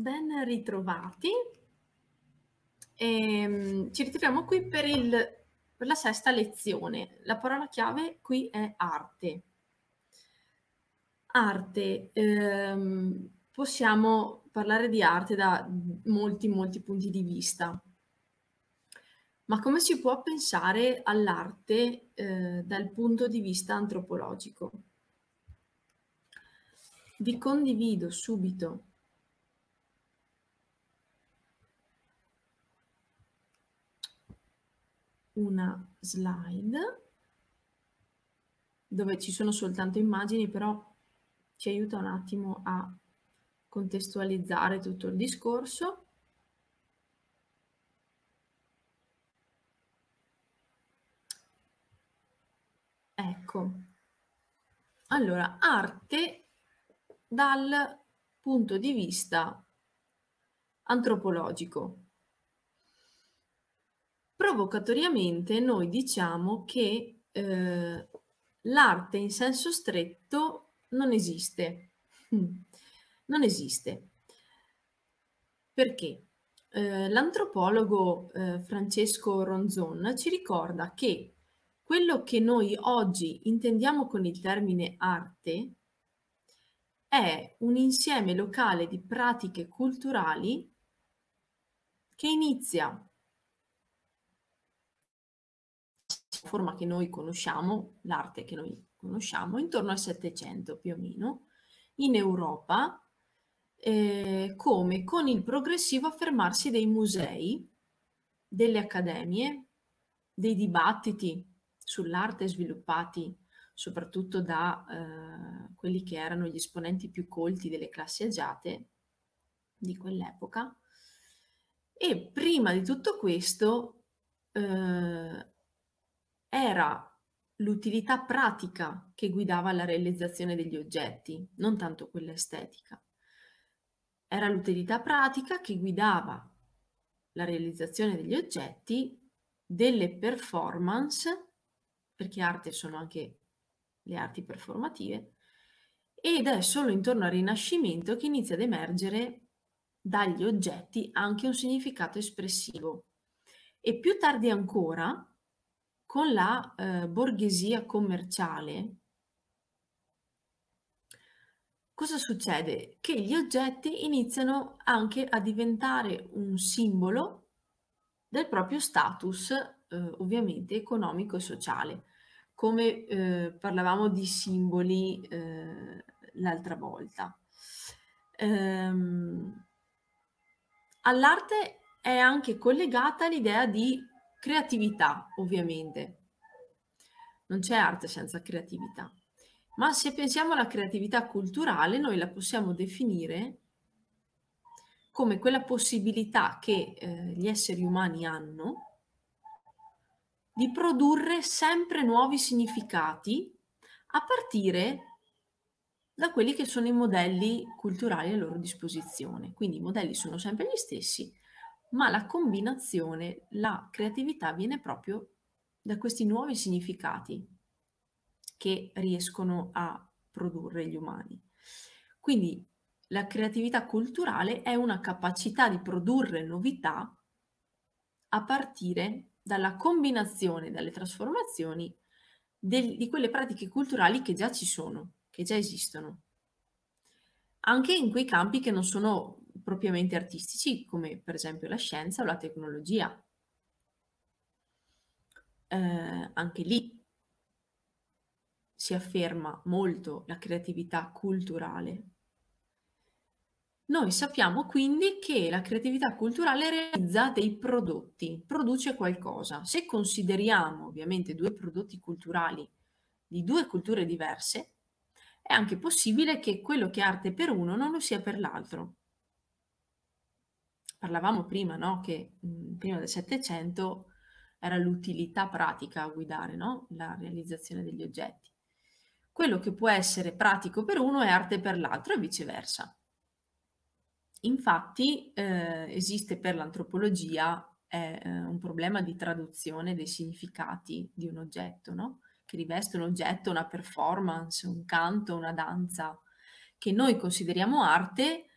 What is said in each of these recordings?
Ben ritrovati. E, ehm, ci ritroviamo qui per, il, per la sesta lezione. La parola chiave qui è arte. Arte. Ehm, possiamo parlare di arte da molti, molti punti di vista. Ma come si può pensare all'arte eh, dal punto di vista antropologico? Vi condivido subito una slide dove ci sono soltanto immagini, però ci aiuta un attimo a contestualizzare tutto il discorso. Ecco, allora, arte dal punto di vista antropologico provocatoriamente noi diciamo che eh, l'arte in senso stretto non esiste. Non esiste. Perché? Eh, l'antropologo eh, Francesco Ronzon ci ricorda che quello che noi oggi intendiamo con il termine arte è un insieme locale di pratiche culturali che inizia forma che noi conosciamo, l'arte che noi conosciamo, intorno al Settecento più o meno, in Europa, eh, come con il progressivo affermarsi dei musei, delle accademie, dei dibattiti sull'arte sviluppati soprattutto da eh, quelli che erano gli esponenti più colti delle classi agiate di quell'epoca. E prima di tutto questo, eh, era l'utilità pratica che guidava la realizzazione degli oggetti, non tanto quella estetica. Era l'utilità pratica che guidava la realizzazione degli oggetti, delle performance, perché arte sono anche le arti performative, ed è solo intorno al Rinascimento che inizia ad emergere dagli oggetti anche un significato espressivo. E più tardi ancora, con la eh, borghesia commerciale, cosa succede? Che gli oggetti iniziano anche a diventare un simbolo del proprio status, eh, ovviamente economico e sociale, come eh, parlavamo di simboli eh, l'altra volta. Ehm, all'arte è anche collegata l'idea di Creatività, ovviamente. Non c'è arte senza creatività. Ma se pensiamo alla creatività culturale, noi la possiamo definire come quella possibilità che eh, gli esseri umani hanno di produrre sempre nuovi significati a partire da quelli che sono i modelli culturali a loro disposizione. Quindi i modelli sono sempre gli stessi, ma la combinazione, la creatività viene proprio da questi nuovi significati che riescono a produrre gli umani. Quindi la creatività culturale è una capacità di produrre novità a partire dalla combinazione, dalle trasformazioni del, di quelle pratiche culturali che già ci sono, che già esistono, anche in quei campi che non sono propriamente artistici, come per esempio la scienza o la tecnologia. Eh, anche lì si afferma molto la creatività culturale. Noi sappiamo quindi che la creatività culturale realizza dei prodotti, produce qualcosa. Se consideriamo ovviamente due prodotti culturali di due culture diverse, è anche possibile che quello che è arte per uno non lo sia per l'altro parlavamo prima, no? che mh, mhmm, prima del Settecento era l'utilità pratica a guidare no? la realizzazione degli oggetti. Quello che può essere pratico per uno è arte per l'altro e viceversa. Infatti eh, esiste per l'antropologia eh, un problema di traduzione dei significati di un oggetto, no? che riveste un oggetto, una performance, un canto, una danza, che noi consideriamo arte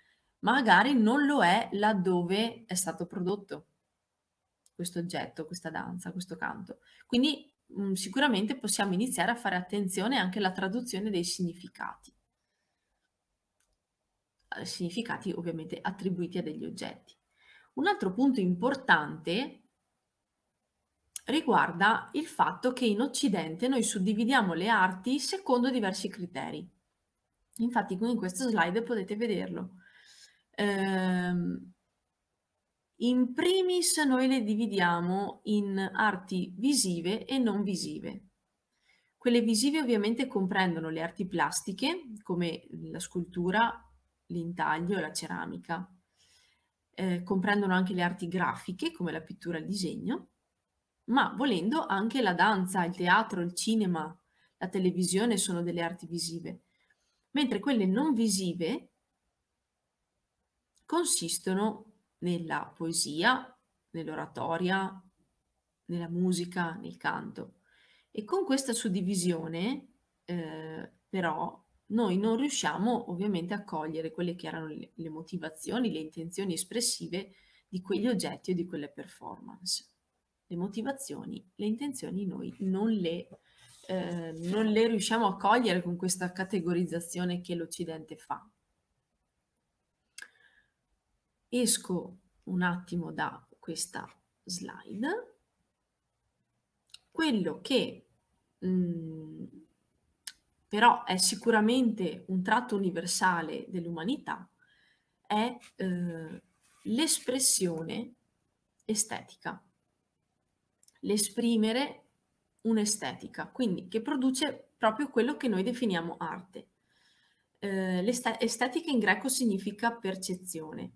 magari non lo è laddove è stato prodotto questo oggetto, questa danza, questo canto. Quindi mh, mm, sicuramente possiamo iniziare a fare attenzione anche alla traduzione dei significati, eh, significati ovviamente attribuiti a degli oggetti. Un altro punto importante riguarda il fatto che in Occidente noi suddividiamo le arti secondo diversi criteri. Infatti qui in questo slide potete vederlo. Ehm, in primis noi le dividiamo in arti visive e non visive. Quelle visive ovviamente comprendono le arti plastiche, come la scultura, l'intaglio e la ceramica. Eh, comprendono anche le arti grafiche, come la pittura e il disegno, ma volendo anche la danza, il teatro, il cinema, la televisione sono delle arti visive. Mentre quelle non visive consistono nella poesia, nell'oratoria, nella musica, nel canto. E con questa suddivisione, eh, però, noi non riusciamo ovviamente a cogliere quelle che erano le, le motivazioni, le intenzioni espressive di quegli oggetti o di quelle performance. Le motivazioni, le intenzioni noi non le, eh, non le riusciamo a cogliere con questa categorizzazione che l'Occidente fa esco un attimo da questa slide, quello che mh, mm, però è sicuramente un tratto universale dell'umanità è eh, l'espressione estetica, l'esprimere un'estetica, quindi che produce proprio quello che noi definiamo arte. Eh, l'estetica in greco significa percezione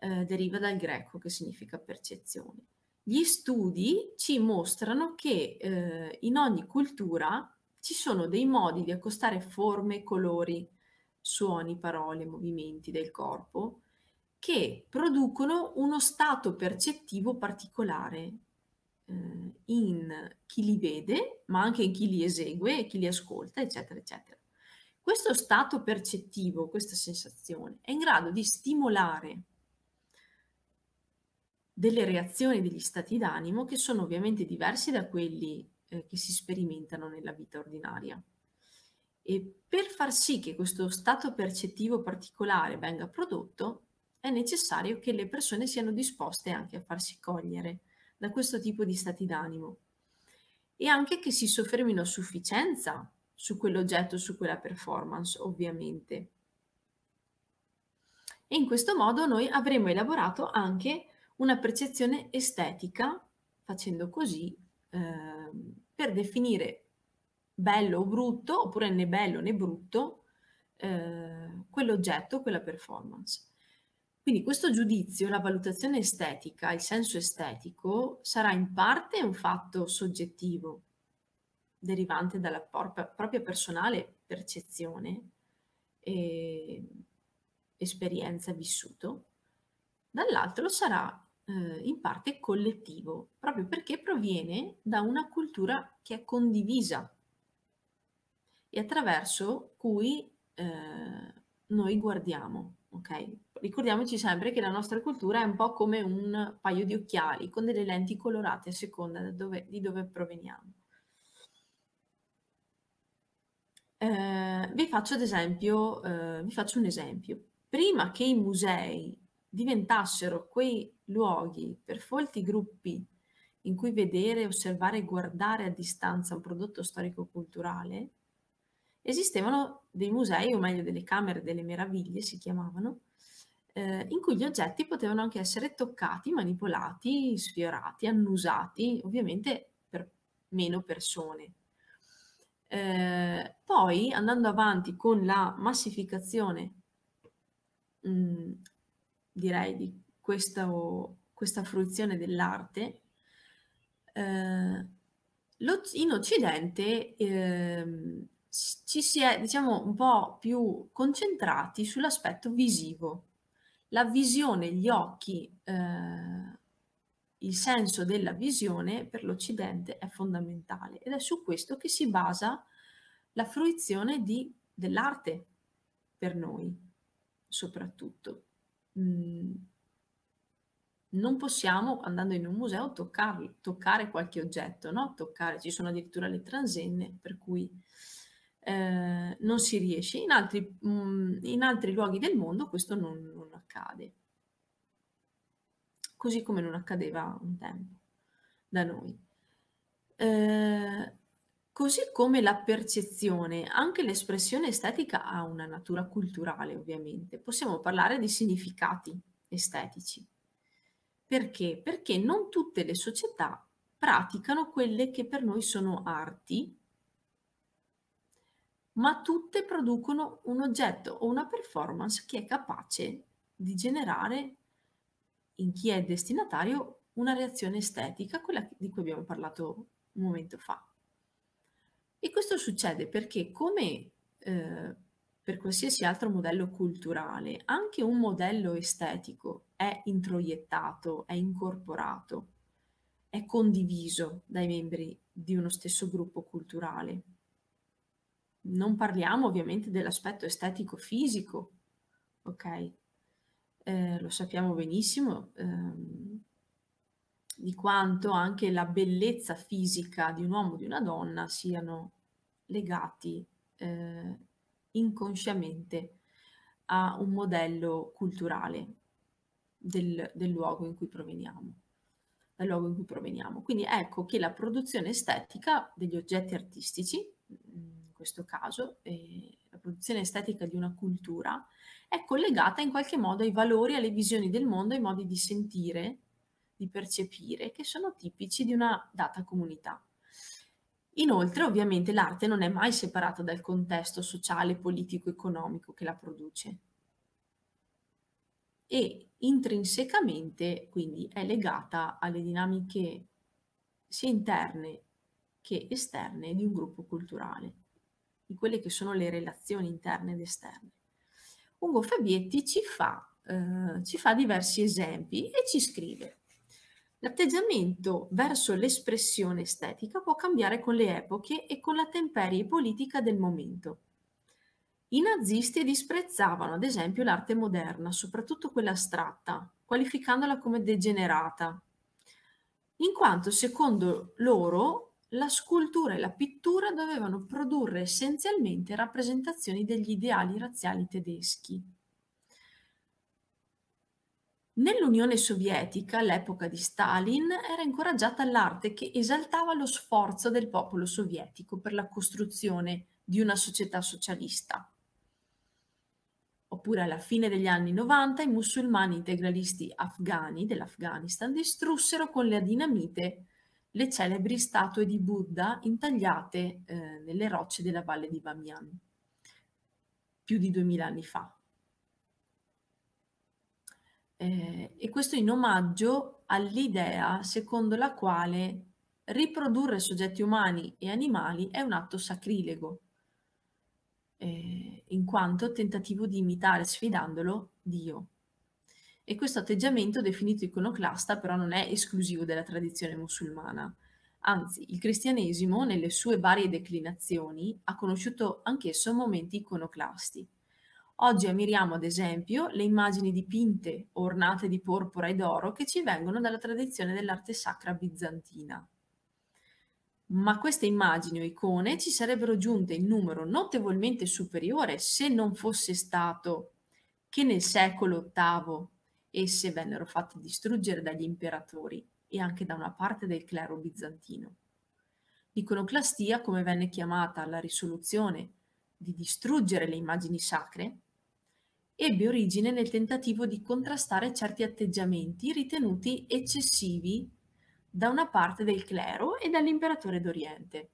eh, deriva dal greco che significa percezione. Gli studi ci mostrano che eh, in ogni cultura ci sono dei modi di accostare forme, colori, suoni, parole, movimenti del corpo che producono uno stato percettivo particolare eh, in chi li vede, ma anche in chi li esegue, chi li ascolta, eccetera, eccetera. Questo stato percettivo, questa sensazione, è in grado di stimolare delle reazioni degli stati d'animo che sono ovviamente diversi da quelli eh, che si sperimentano nella vita ordinaria. E per far sì che questo stato percettivo particolare venga prodotto, è necessario che le persone siano disposte anche a farsi cogliere da questo tipo di stati d'animo e anche che si soffermino a sufficienza su quell'oggetto, su quella performance, ovviamente. E in questo modo noi avremo elaborato anche una percezione estetica, facendo così, eh, per definire bello o brutto, oppure né bello né brutto, eh, quell'oggetto, quella performance. Quindi questo giudizio, la valutazione estetica, il senso estetico, sarà in parte un fatto soggettivo, derivante dalla propria personale percezione e esperienza vissuto, dall'altro sarà eh, in parte collettivo, proprio perché proviene da una cultura che è condivisa e attraverso cui eh, noi guardiamo. Okay? Ricordiamoci sempre che la nostra cultura è un po' come un paio di occhiali con delle lenti colorate a seconda dove, di dove proveniamo. Eh, vi, faccio esempio, eh, vi faccio un esempio. Prima che i musei diventassero quei luoghi per folti gruppi in cui vedere, osservare e guardare a distanza un prodotto storico-culturale, esistevano dei musei, o meglio delle camere delle meraviglie si chiamavano, eh, in cui gli oggetti potevano anche essere toccati, manipolati, sfiorati, annusati, ovviamente per meno persone. Eh, poi, andando avanti con la massificazione mm, direi, di questo, questa fruizione dell'arte, eh, in Occidente eh, ci si è, diciamo, un po' più concentrati sull'aspetto visivo. La visione, gli occhi, eh, il senso della visione per l'Occidente è fondamentale ed è su questo che si basa la fruizione dell'arte per noi, soprattutto. Mm. non possiamo, andando in un museo, toccarlo, toccare qualche oggetto, no? toccare, ci sono addirittura le transenne, per cui eh, non si riesce. In altri, mh, mm, in altri, luoghi del mondo questo non, non accade, così come non accadeva un tempo da noi. Eh, Così come la percezione, anche l'espressione estetica ha una natura culturale, ovviamente. Possiamo parlare di significati estetici. Perché? Perché non tutte le società praticano quelle che per noi sono arti, ma tutte producono un oggetto o una performance che è capace di generare in chi è destinatario una reazione estetica, quella di cui abbiamo parlato un momento fa. E questo succede perché come eh, per qualsiasi altro modello culturale, anche un modello estetico è introiettato, è incorporato, è condiviso dai membri di uno stesso gruppo culturale. Non parliamo ovviamente dell'aspetto estetico fisico, ok? Eh, lo sappiamo benissimo. Ehm, di quanto anche la bellezza fisica di un uomo o di una donna siano legati eh, inconsciamente a un modello culturale del, del luogo in cui proveniamo dal luogo in cui proveniamo. Quindi ecco che la produzione estetica degli oggetti artistici, mm, in questo caso, eh, la produzione estetica di una cultura, è collegata in qualche modo ai valori, alle visioni del mondo, ai modi di sentire di percepire che sono tipici di una data comunità. Inoltre, ovviamente, l'arte non è mai separata dal contesto sociale, politico, economico che la produce e intrinsecamente quindi è legata alle dinamiche sia interne che esterne di un gruppo culturale, di quelle che sono le relazioni interne ed esterne. Ugo Fabietti ci fa, eh, ci fa diversi esempi e ci scrive L'atteggiamento verso l'espressione estetica può cambiare con le epoche e con la temperie politica del momento. I nazisti disprezzavano ad esempio l'arte moderna, soprattutto quella astratta, qualificandola come degenerata, in quanto secondo loro la scultura e la pittura dovevano produrre essenzialmente rappresentazioni degli ideali razziali tedeschi. Nell'Unione Sovietica, all'epoca di Stalin, era incoraggiata l'arte che esaltava lo sforzo del popolo sovietico per la costruzione di una società socialista. Oppure alla fine degli anni 90 i musulmani integralisti afghani dell'Afghanistan distrussero con la dinamite le celebri statue di Buddha intagliate eh, nelle rocce della valle di Bamiyan, più di 2000 anni fa eh, e questo in omaggio all'idea secondo la quale riprodurre soggetti umani e animali è un atto sacrilego, eh, in quanto tentativo di imitare sfidandolo Dio. E questo atteggiamento definito iconoclasta però non è esclusivo della tradizione musulmana. Anzi, il cristianesimo, nelle sue varie declinazioni, ha conosciuto anch'esso momenti iconoclasti. Oggi ammiriamo ad esempio le immagini dipinte ornate di porpora e d'oro che ci vengono dalla tradizione dell'arte sacra bizantina. Ma queste immagini o icone ci sarebbero giunte in numero notevolmente superiore se non fosse stato che nel secolo VIII esse vennero fatte distruggere dagli imperatori e anche da una parte del clero bizantino. L'iconoclastia, come venne chiamata alla risoluzione di distruggere le immagini sacre, ebbe origine nel tentativo di contrastare certi atteggiamenti ritenuti eccessivi da una parte del clero e dall'imperatore d'Oriente.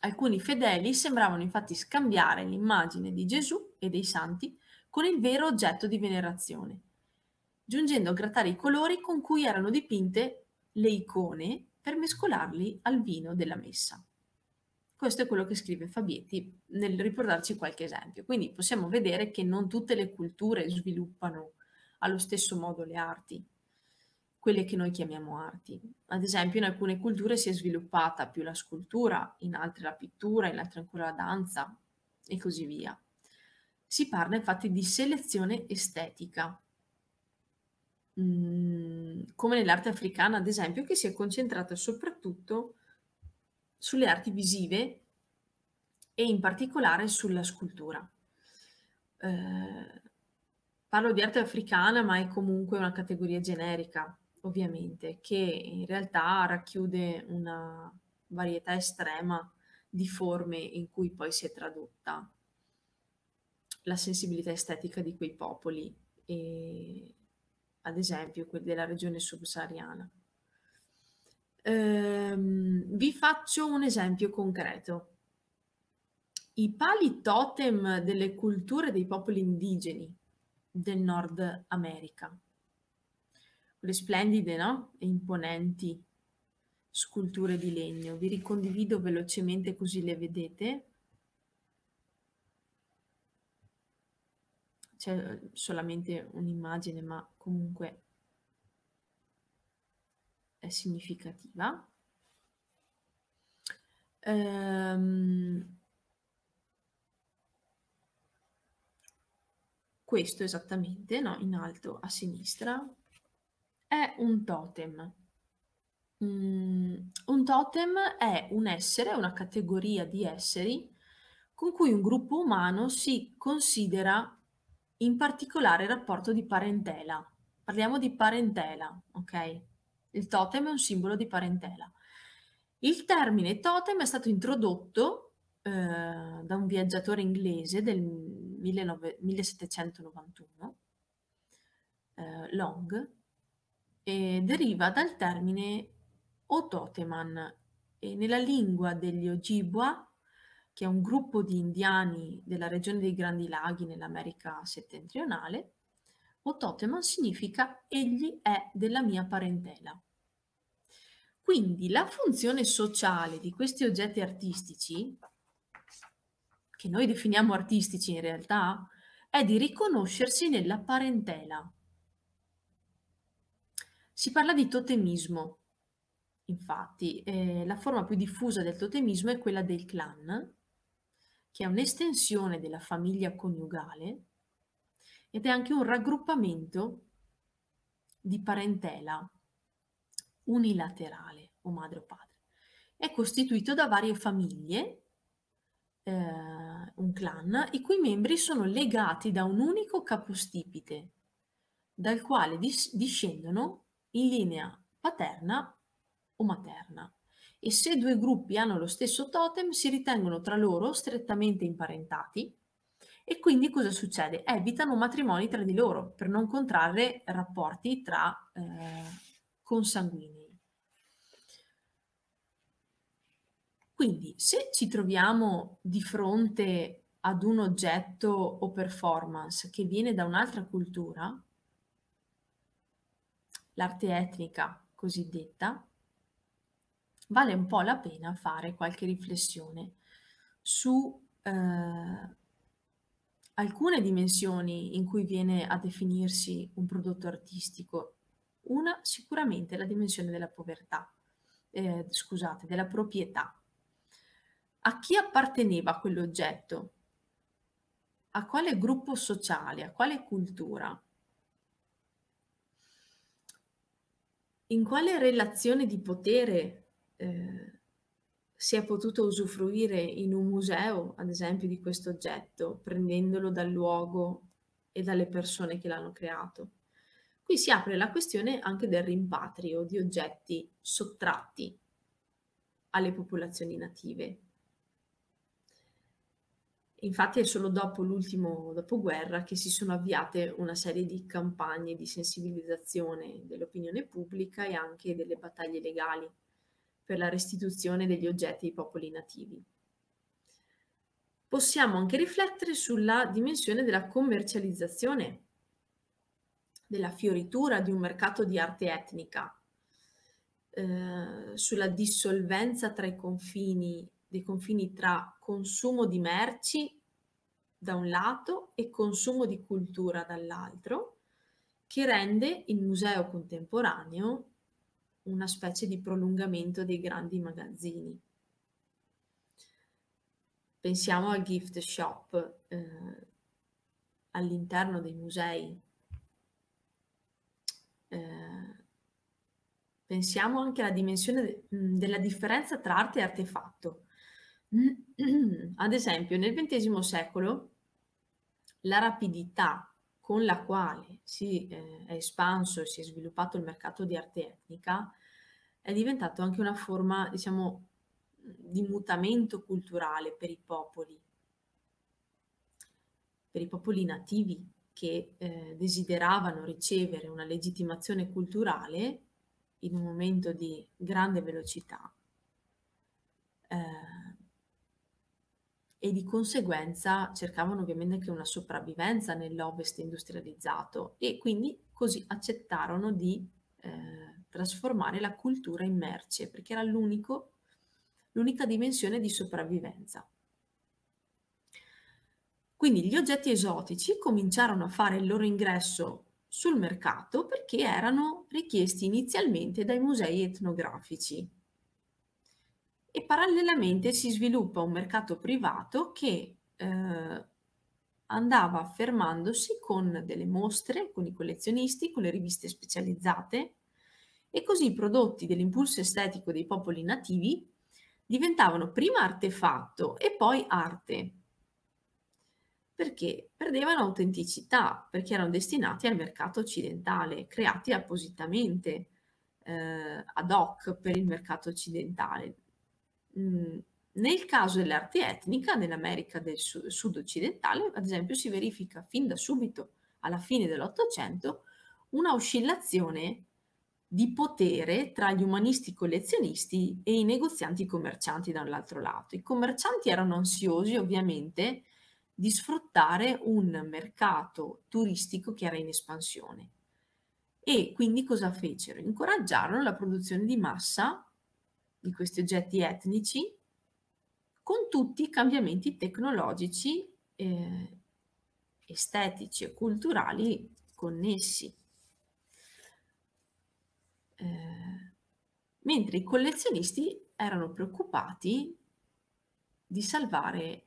Alcuni fedeli sembravano infatti scambiare l'immagine di Gesù e dei santi con il vero oggetto di venerazione, giungendo a grattare i colori con cui erano dipinte le icone per mescolarli al vino della messa. Questo è quello che scrive Fabietti nel riportarci qualche esempio. Quindi possiamo vedere che non tutte le culture sviluppano allo stesso modo le arti, quelle che noi chiamiamo arti. Ad esempio in alcune culture si è sviluppata più la scultura, in altre la pittura, in altre ancora la danza e così via. Si parla infatti di selezione estetica, mm, come nell'arte africana ad esempio, che si è concentrata soprattutto sulle arti visive e in particolare sulla scultura. Eh, parlo di arte africana, ma è comunque una categoria generica, ovviamente, che in realtà racchiude una varietà estrema di forme in cui poi si è tradotta la sensibilità estetica di quei popoli, e, ad esempio quelli della regione subsahariana. Ehm, vi faccio un esempio concreto. I pali totem delle culture dei popoli indigeni del Nord America, quelle splendide, no? E imponenti sculture di legno. Vi ricondivido velocemente così le vedete. C'è eh, solamente un'immagine, ma comunque significativa. Ehm, questo esattamente, no? in alto a sinistra, è un totem. Mm, un totem è un essere, una categoria di esseri con cui un gruppo umano si considera in particolare il rapporto di parentela. Parliamo di parentela, ok? Il totem è un simbolo di parentela. Il termine totem è stato introdotto eh, da un viaggiatore inglese del 19, 1791, eh, Long, e deriva dal termine Ototeman. E nella lingua degli Ojibwa, che è un gruppo di indiani della regione dei Grandi Laghi nell'America settentrionale, Ototeman significa egli è della mia parentela. Quindi la funzione sociale di questi oggetti artistici, che noi definiamo artistici in realtà, è di riconoscersi nella parentela. Si parla di totemismo, infatti eh, la forma più diffusa del totemismo è quella del clan, che è un'estensione della famiglia coniugale ed è anche un raggruppamento di parentela unilaterale o madre o padre. È costituito da varie famiglie, eh, un clan, i cui membri sono legati da un unico capostipite, dal quale dis- discendono in linea paterna o materna. E se due gruppi hanno lo stesso totem, si ritengono tra loro strettamente imparentati e quindi cosa succede? Evitano matrimoni tra di loro per non contrarre rapporti tra... Eh, consanguinei. Quindi se ci troviamo di fronte ad un oggetto o performance che viene da un'altra cultura, l'arte etnica cosiddetta, vale un po' la pena fare qualche riflessione su eh, alcune dimensioni in cui viene a definirsi un prodotto artistico una sicuramente è la dimensione della povertà, eh, scusate, della proprietà. A chi apparteneva quell'oggetto? A quale gruppo sociale? A quale cultura? In quale relazione di potere eh, si è potuto usufruire in un museo, ad esempio, di questo oggetto, prendendolo dal luogo e dalle persone che l'hanno creato? Qui si apre la questione anche del rimpatrio di oggetti sottratti alle popolazioni native. Infatti è solo dopo l'ultimo dopoguerra che si sono avviate una serie di campagne di sensibilizzazione dell'opinione pubblica e anche delle battaglie legali per la restituzione degli oggetti ai popoli nativi. Possiamo anche riflettere sulla dimensione della commercializzazione della fioritura di un mercato di arte etnica, eh, sulla dissolvenza tra i confini, dei confini tra consumo di merci da un lato e consumo di cultura dall'altro, che rende il museo contemporaneo una specie di prolungamento dei grandi magazzini. Pensiamo al gift shop eh, all'interno dei musei, eh, pensiamo anche alla dimensione mm, della differenza tra arte e artefatto. Ad esempio, nel XX secolo la rapidità con la quale si eh, è espanso e si è sviluppato il mercato di arte etnica è diventato anche una forma, diciamo, di mutamento culturale per i popoli, per i popoli nativi che eh, desideravano ricevere una legittimazione culturale in un momento di grande velocità eh, e di conseguenza cercavano ovviamente anche una sopravvivenza nell'ovest industrializzato e quindi così accettarono di eh, trasformare la cultura in merce perché era l'unica dimensione di sopravvivenza. Quindi gli oggetti esotici cominciarono a fare il loro ingresso sul mercato perché erano richiesti inizialmente dai musei etnografici. E parallelamente si sviluppa un mercato privato che eh, andava affermandosi con delle mostre, con i collezionisti, con le riviste specializzate e così i prodotti dell'impulso estetico dei popoli nativi diventavano prima artefatto e poi arte, perché perdevano autenticità, perché erano destinati al mercato occidentale, creati appositamente eh, ad hoc per il mercato occidentale. Mm, nel caso dell'arte etnica, nell'America del su- sud occidentale, ad esempio, si verifica fin da subito, alla fine dell'Ottocento, una oscillazione di potere tra gli umanisti collezionisti e i negozianti commercianti dall'altro lato. I commercianti erano ansiosi ovviamente di sfruttare un mercato turistico che era in espansione. E quindi cosa fecero? Incoraggiarono la produzione di massa di questi oggetti etnici con tutti i cambiamenti tecnologici, eh, estetici e culturali connessi. Eh, mentre i collezionisti erano preoccupati di salvare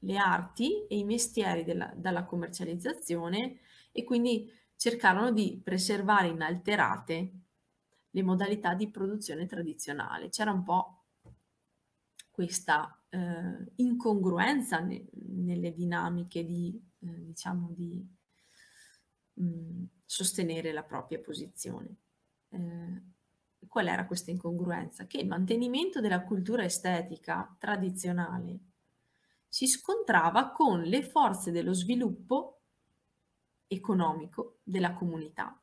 le arti e i mestieri della, dalla commercializzazione e quindi cercarono di preservare inalterate le modalità di produzione tradizionale. C'era un po' questa eh, incongruenza ne, nelle dinamiche di, eh, diciamo di mh, mm, sostenere la propria posizione. Eh, qual era questa incongruenza? Che il mantenimento della cultura estetica tradizionale si scontrava con le forze dello sviluppo economico della comunità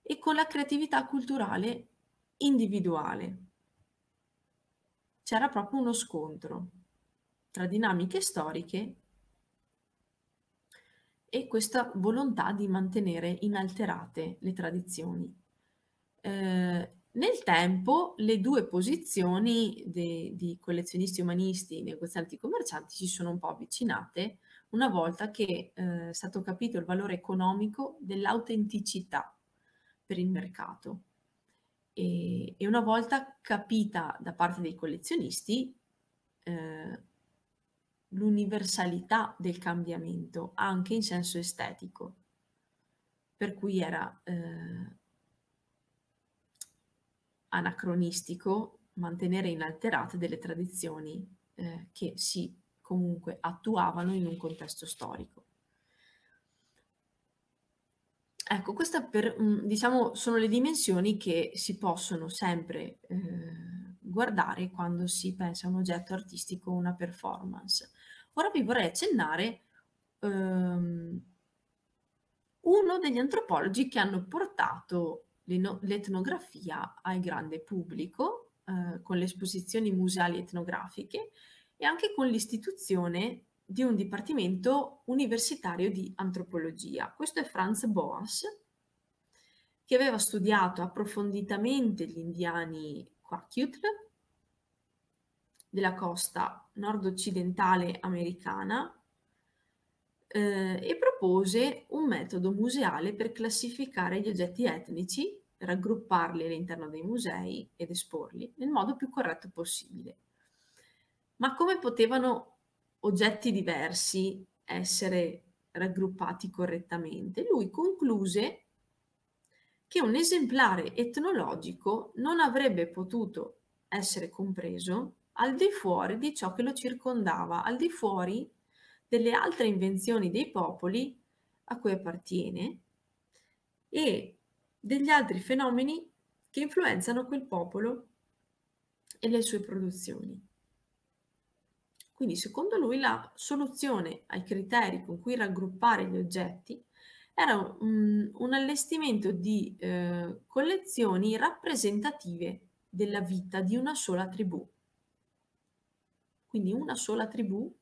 e con la creatività culturale individuale. C'era proprio uno scontro tra dinamiche storiche e questa volontà di mantenere inalterate le tradizioni. Eh, nel tempo le due posizioni de, di collezionisti umanisti e negozianti commercianti si sono un po' avvicinate una volta che eh, è stato capito il valore economico dell'autenticità per il mercato e, e, una volta capita da parte dei collezionisti eh, l'universalità del cambiamento anche in senso estetico, per cui era... Eh, anacronistico mantenere inalterate delle tradizioni eh, che si comunque attuavano in un contesto storico. Ecco, queste mm, diciamo, sono le dimensioni che si possono sempre eh, guardare quando si pensa a un oggetto artistico o una performance. Ora vi vorrei accennare ehm, uno degli antropologi che hanno portato l'etnografia al grande pubblico eh, con le esposizioni museali etnografiche e anche con l'istituzione di un dipartimento universitario di antropologia. Questo è Franz Boas, che aveva studiato approfonditamente gli indiani Quakiutl della costa nord-occidentale americana eh, e propose un metodo museale per classificare gli oggetti etnici, raggrupparli all'interno dei musei ed esporli nel modo più corretto possibile. Ma come potevano oggetti diversi essere raggruppati correttamente? Lui concluse che un esemplare etnologico non avrebbe potuto essere compreso al di fuori di ciò che lo circondava, al di fuori delle altre invenzioni dei popoli a cui appartiene e degli altri fenomeni che influenzano quel popolo e le sue produzioni. Quindi secondo lui la soluzione ai criteri con cui raggruppare gli oggetti era un, un allestimento di eh, collezioni rappresentative della vita di una sola tribù. Quindi una sola tribù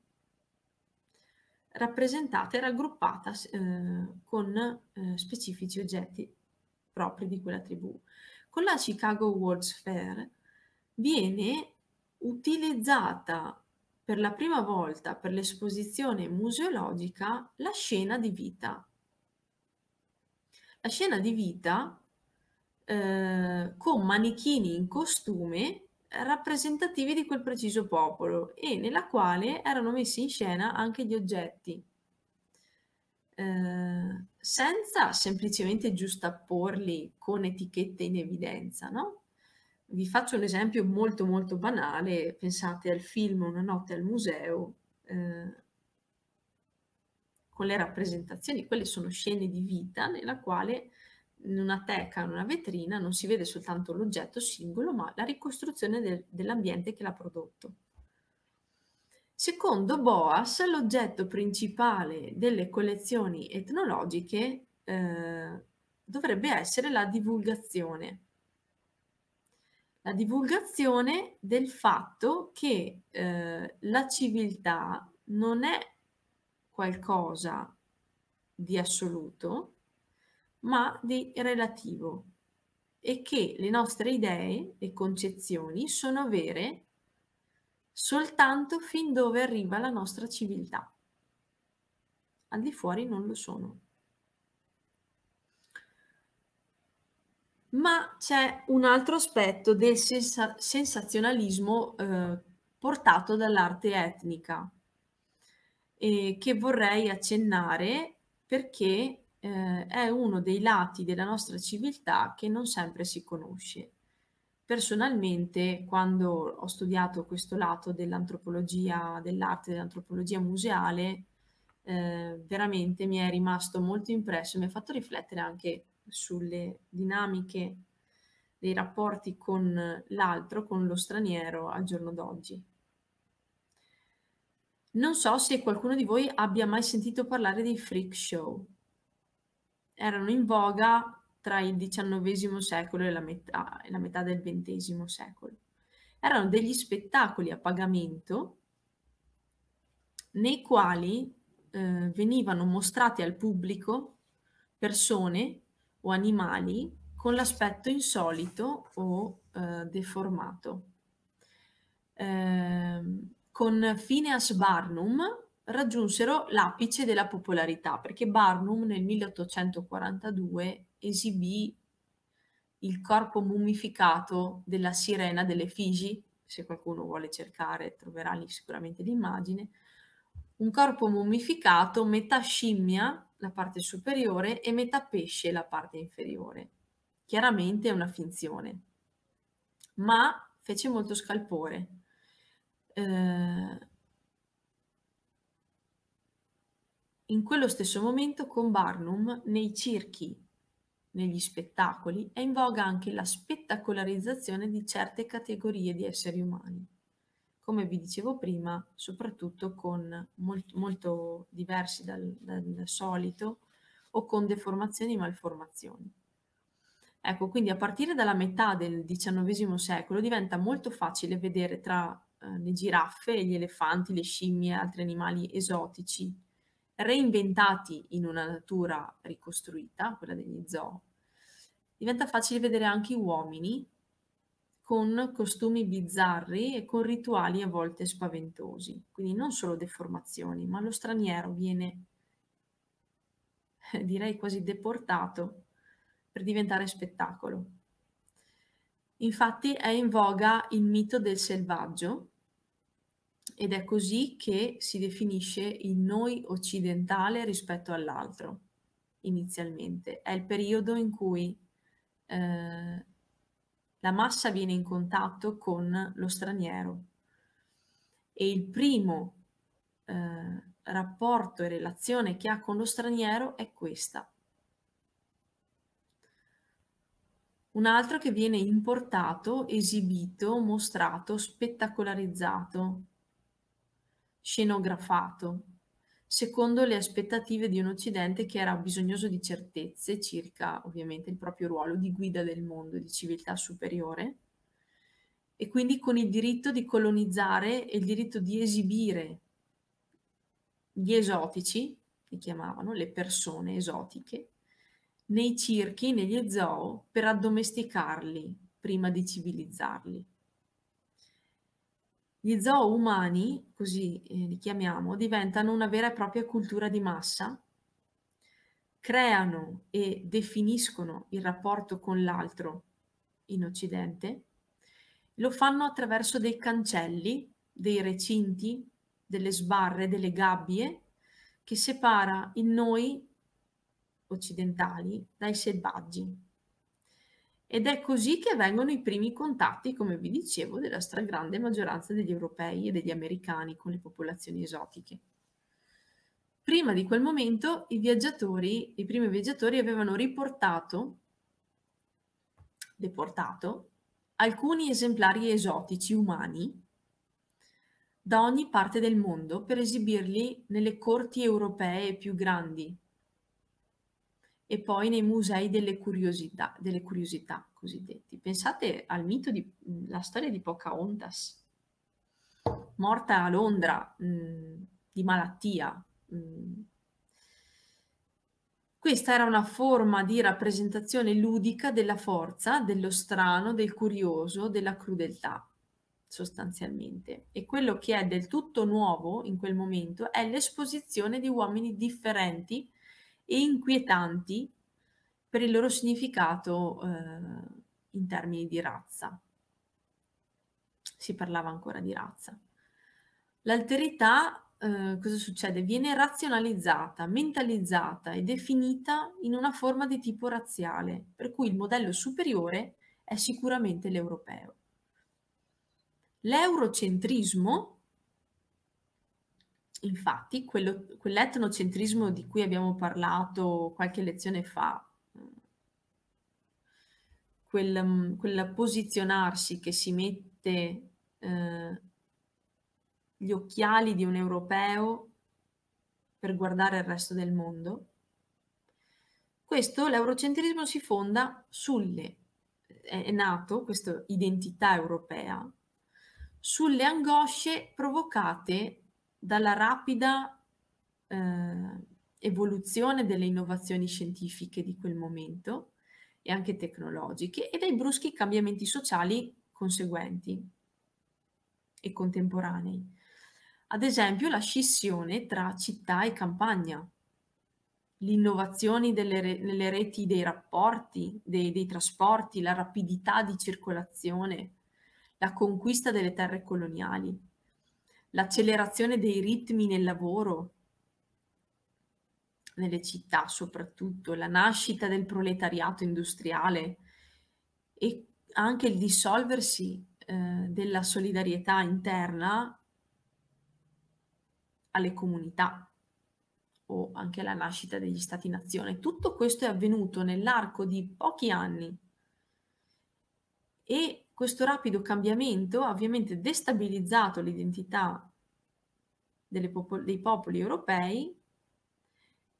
rappresentata e raggruppata eh, con eh, specifici oggetti propri di quella tribù. Con la Chicago World's Fair viene utilizzata per la prima volta per l'esposizione museologica la scena di vita. La scena di vita eh, con manichini in costume rappresentativi di quel preciso popolo e nella quale erano messi in scena anche gli oggetti, eh, senza semplicemente giustapporli con etichette in evidenza, no? Vi faccio un esempio molto molto banale, pensate al film Una notte al museo, eh, con le rappresentazioni, quelle sono scene di vita nella quale in una teca, in una vetrina, non si vede soltanto l'oggetto singolo, ma la ricostruzione del, dell'ambiente che l'ha prodotto. Secondo Boas, l'oggetto principale delle collezioni etnologiche eh, dovrebbe essere la divulgazione. La divulgazione del fatto che eh, la civiltà non è qualcosa di assoluto, ma di relativo e che le nostre idee e concezioni sono vere soltanto fin dove arriva la nostra civiltà. Al di fuori non lo sono. Ma c'è un altro aspetto del sensa- sensazionalismo eh, portato dall'arte etnica eh, che vorrei accennare perché eh, è uno dei lati della nostra civiltà che non sempre si conosce. Personalmente, quando ho studiato questo lato dell'antropologia, dell'arte, dell'antropologia museale, eh, veramente mi è rimasto molto impresso e mi ha fatto riflettere anche sulle dinamiche dei rapporti con l'altro, con lo straniero al giorno d'oggi. Non so se qualcuno di voi abbia mai sentito parlare dei freak show erano in voga tra il XIX secolo e la metà, ah, la metà del XX secolo. Erano degli spettacoli a pagamento nei quali eh, venivano mostrati al pubblico persone o animali con l'aspetto insolito o eh, deformato. Eh, con Phineas Barnum, raggiunsero l'apice della popolarità perché Barnum nel 1842 esibì il corpo mummificato della sirena delle Figi, se qualcuno vuole cercare troverà lì sicuramente l'immagine, un corpo mummificato, metà scimmia, la parte superiore, e metà pesce, la parte inferiore. Chiaramente è una finzione, ma fece molto scalpore. Eh, In quello stesso momento con Barnum nei circhi, negli spettacoli, è in voga anche la spettacolarizzazione di certe categorie di esseri umani. Come vi dicevo prima, soprattutto con molto, molto diversi dal, dal solito o con deformazioni e malformazioni. Ecco, quindi a partire dalla metà del XIX secolo diventa molto facile vedere tra eh, le giraffe, gli elefanti, le scimmie e altri animali esotici reinventati in una natura ricostruita, quella degli zoo, diventa facile vedere anche uomini con costumi bizzarri e con rituali a volte spaventosi. Quindi non solo deformazioni, ma lo straniero viene, eh, direi quasi deportato, per diventare spettacolo. Infatti è in voga il mito del selvaggio, ed è così che si definisce il noi occidentale rispetto all'altro, inizialmente. È il periodo in cui eh, la massa viene in contatto con lo straniero e il primo eh, rapporto e relazione che ha con lo straniero è questa. Un altro che viene importato, esibito, mostrato, spettacolarizzato scenografato, secondo le aspettative di un Occidente che era bisognoso di certezze circa ovviamente il proprio ruolo di guida del mondo, di civiltà superiore, e quindi con il diritto di colonizzare e il diritto di esibire gli esotici, li chiamavano le persone esotiche, nei circhi, negli zoo, per addomesticarli prima di civilizzarli. Gli zoo umani, così eh, li chiamiamo, diventano una vera e propria cultura di massa, creano e definiscono il rapporto con l'altro in Occidente, lo fanno attraverso dei cancelli, dei recinti, delle sbarre, delle gabbie che separa in noi occidentali dai selvaggi, ed è così che vengono i primi contatti, come vi dicevo, della stragrande maggioranza degli europei e degli americani con le popolazioni esotiche. Prima di quel momento i viaggiatori, i primi viaggiatori avevano riportato, deportato, alcuni esemplari esotici umani da ogni parte del mondo per esibirli nelle corti europee più grandi, e poi nei musei delle curiosità, delle curiosità cosiddetti. Pensate al mito della mm, storia di Pocahontas, morta a Londra mh, mm, di malattia. Mm. Questa era una forma di rappresentazione ludica della forza, dello strano, del curioso, della crudeltà, sostanzialmente. E quello che è del tutto nuovo in quel momento è l'esposizione di uomini differenti e inquietanti per il loro significato eh, in termini di razza. Si parlava ancora di razza. L'alterità, eh, cosa succede? Viene razionalizzata, mentalizzata e definita in una forma di tipo razziale, per cui il modello superiore è sicuramente l'europeo. L'eurocentrismo, Infatti, quello, quell'etnocentrismo di cui abbiamo parlato qualche lezione fa, eh, quel, mm, quel posizionarsi che si mette eh, gli occhiali di un europeo per guardare il resto del mondo, questo l'eurocentrismo si fonda sulle, è nato questa identità europea, sulle angosce provocate dalla rapida eh, evoluzione delle innovazioni scientifiche di quel momento e anche tecnologiche e dai bruschi cambiamenti sociali conseguenti e contemporanei. Ad esempio la scissione tra città e campagna, l'innovazione delle re nelle reti dei rapporti, dei, dei trasporti, la rapidità di circolazione, la conquista delle terre coloniali l'accelerazione dei ritmi nel lavoro, nelle città soprattutto, la nascita del proletariato industriale e anche il dissolversi eh, della solidarietà interna alle comunità o anche la nascita degli stati-nazione. Tutto questo è avvenuto nell'arco di pochi anni e questo rapido cambiamento ha ovviamente destabilizzato l'identità popol dei popoli europei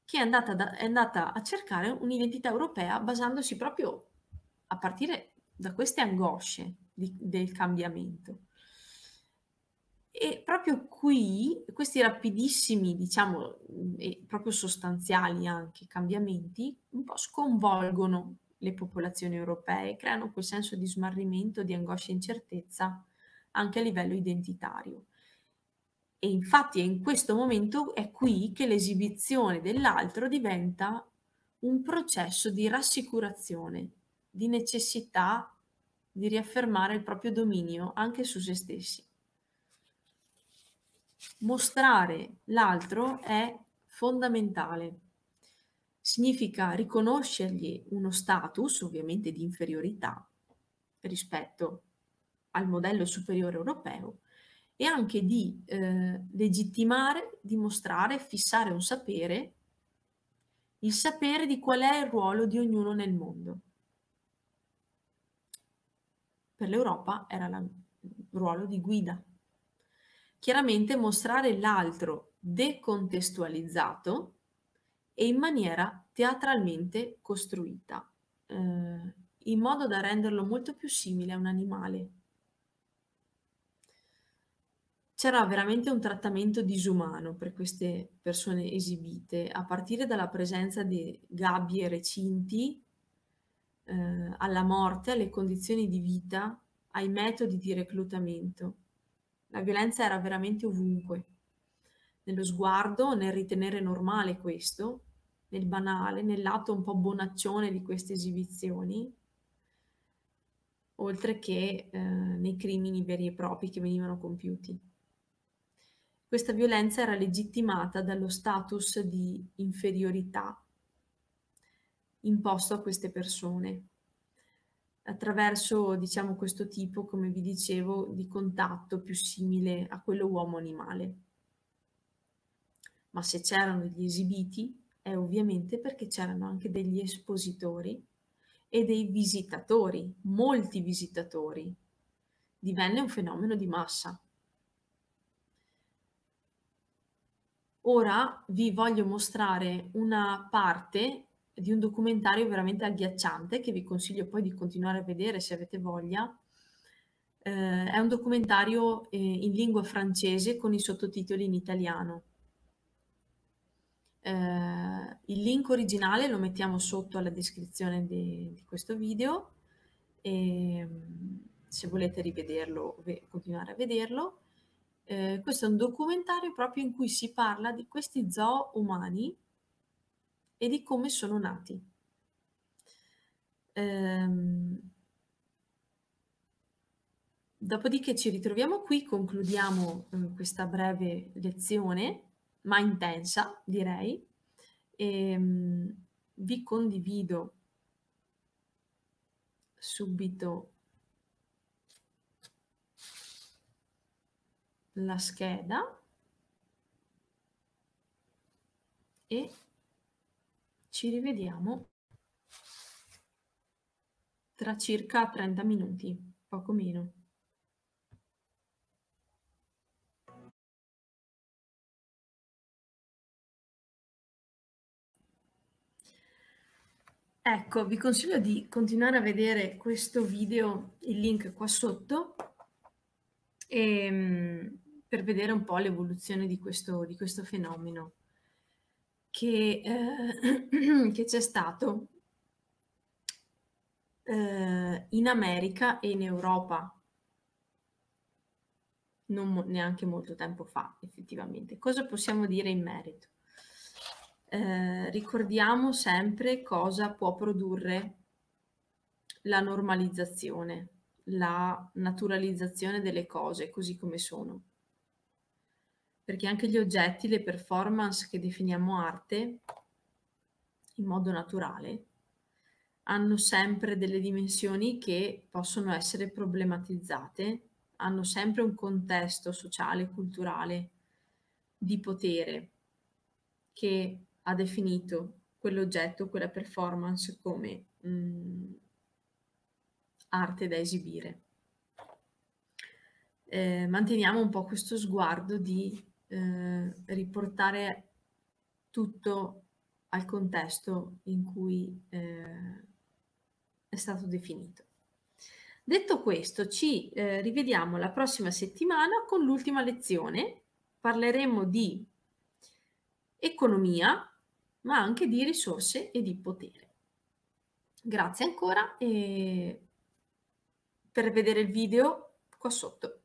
che è andata, da, è andata a cercare un'identità europea basandosi proprio a partire da queste angosce di, del cambiamento. E proprio qui, questi rapidissimi, diciamo, e proprio sostanziali anche cambiamenti, un po' sconvolgono le popolazioni europee creano quel senso di smarrimento, di angoscia e incertezza anche a livello identitario. E infatti è in questo momento è qui che l'esibizione dell'altro diventa un processo di rassicurazione, di necessità di riaffermare il proprio dominio anche su se stessi. Mostrare l'altro è fondamentale significa riconoscergli uno status, ovviamente di inferiorità, rispetto al modello superiore europeo e anche di eh, legittimare, dimostrare, fissare un sapere, il sapere di qual è il ruolo di ognuno nel mondo. Per l'Europa era la, il ruolo di guida. Chiaramente mostrare l'altro decontestualizzato e in maniera teatralmente costruita, eh, in modo da renderlo molto più simile a un animale. C'era veramente un trattamento disumano per queste persone esibite, a partire dalla presenza di gabbie recinti, eh, alla morte, alle condizioni di vita, ai metodi di reclutamento. La violenza era veramente ovunque nello sguardo, nel ritenere normale questo, nel banale, nel lato un po' bonaccione di queste esibizioni, oltre che eh, nei crimini veri e propri che venivano compiuti. Questa violenza era legittimata dallo status di inferiorità imposto a queste persone attraverso diciamo, questo tipo, come vi dicevo, di contatto più simile a quello uomo-animale. Ma se c'erano gli esibiti, è eh, ovviamente perché c'erano anche degli espositori e dei visitatori, molti visitatori. Divenne un fenomeno di massa. Ora vi voglio mostrare una parte di un documentario veramente agghiacciante che vi consiglio poi di continuare a vedere se avete voglia. Eh, è un documentario eh, in lingua francese con i sottotitoli in italiano. Eh, il link originale lo mettiamo sotto alla descrizione di, di questo video e mm, se volete rivederlo continuare a vederlo. Eh, questo è un documentario proprio in cui si parla di questi zoo umani e di come sono nati. Ehm, dopodiché ci ritroviamo qui, concludiamo eh, questa breve lezione ma intensa, direi. E, ehm, vi condivido subito la scheda e ci rivediamo tra circa 30 minuti, poco meno. Ecco, vi consiglio di continuare a vedere questo video, il link qua sotto, e, ehm, per vedere un po' l'evoluzione di, di questo, fenomeno che, eh, c'è stato eh, in America e in Europa non neanche molto tempo fa, effettivamente. Cosa possiamo dire in merito? Eh, ricordiamo sempre cosa può produrre la normalizzazione, la naturalizzazione delle cose così come sono. Perché anche gli oggetti, le performance che definiamo arte in modo naturale, hanno sempre delle dimensioni che possono essere problematizzate, hanno sempre un contesto sociale, culturale, di potere che ha definito quell'oggetto, quella performance come mh, mm, arte da esibire. Eh, manteniamo un po' questo sguardo di eh, riportare tutto al contesto in cui eh, è stato definito. Detto questo, ci eh, rivediamo la prossima settimana con l'ultima lezione. Parleremo di economia ma anche di risorse e di potere. Grazie ancora e per vedere il video qua sotto.